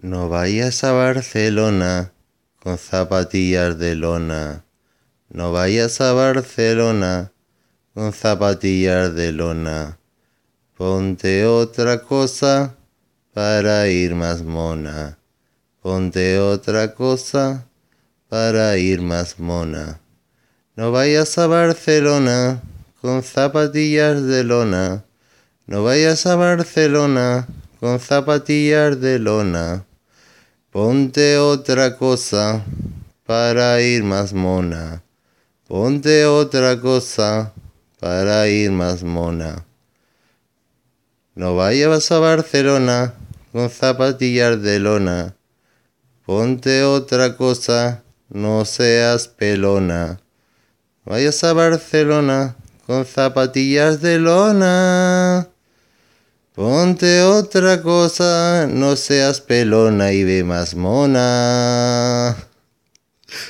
No vayas a Barcelona con zapatillas de lona. No vayas a Barcelona con zapatillas de lona. Ponte otra cosa para ir más mona. Ponte otra cosa para ir más mona. No vayas a Barcelona con zapatillas de lona. No vayas a Barcelona con zapatillas de lona. Ponte otra cosa para ir más mona. Ponte otra cosa para ir más mona. No vayas a Barcelona con zapatillas de lona. Ponte otra cosa, no seas pelona. Vayas a Barcelona con zapatillas de lona. Ponte otra cosa, no seas pelona y ve más mona.